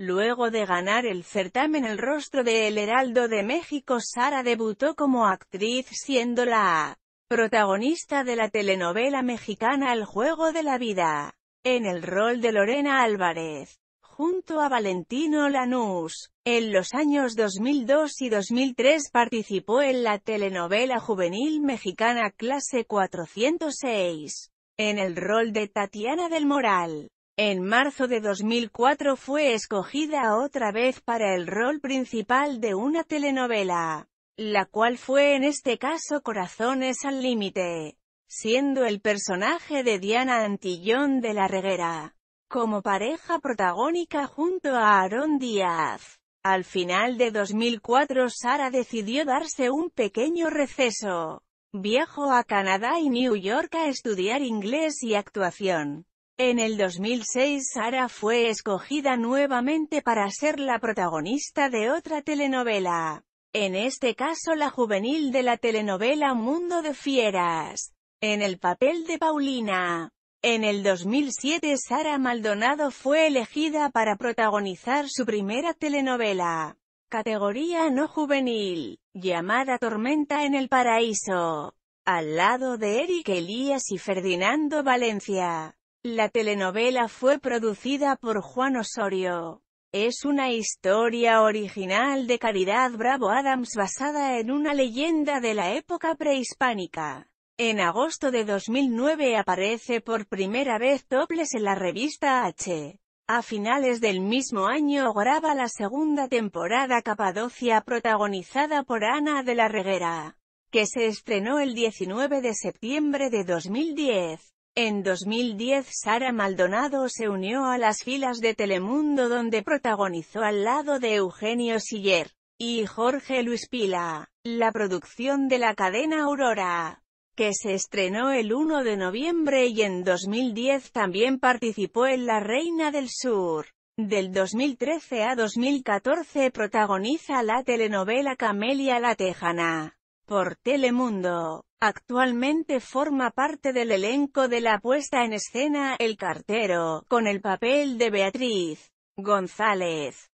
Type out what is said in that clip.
Luego de ganar el certamen El Rostro de El Heraldo de México Sara debutó como actriz siendo la protagonista de la telenovela mexicana El Juego de la Vida, en el rol de Lorena Álvarez, junto a Valentino Lanús. En los años 2002 y 2003 participó en la telenovela juvenil mexicana Clase 406, en el rol de Tatiana del Moral. En marzo de 2004 fue escogida otra vez para el rol principal de una telenovela, la cual fue en este caso Corazones al Límite, siendo el personaje de Diana Antillón de la Reguera, como pareja protagónica junto a Aaron Díaz. Al final de 2004 Sara decidió darse un pequeño receso. Viajó a Canadá y New York a estudiar inglés y actuación. En el 2006 Sara fue escogida nuevamente para ser la protagonista de otra telenovela. En este caso la juvenil de la telenovela Mundo de Fieras. En el papel de Paulina. En el 2007 Sara Maldonado fue elegida para protagonizar su primera telenovela. Categoría no juvenil. Llamada Tormenta en el Paraíso. Al lado de Eric Elías y Ferdinando Valencia. La telenovela fue producida por Juan Osorio. Es una historia original de Caridad Bravo Adams basada en una leyenda de la época prehispánica. En agosto de 2009 aparece por primera vez Toples en la revista H. A finales del mismo año graba la segunda temporada Capadocia protagonizada por Ana de la Reguera, que se estrenó el 19 de septiembre de 2010. En 2010 Sara Maldonado se unió a las filas de Telemundo donde protagonizó al lado de Eugenio Siller y Jorge Luis Pila, la producción de la cadena Aurora, que se estrenó el 1 de noviembre y en 2010 también participó en La Reina del Sur. Del 2013 a 2014 protagoniza la telenovela Camelia la Tejana, por Telemundo. Actualmente forma parte del elenco de la puesta en escena El Cartero, con el papel de Beatriz González.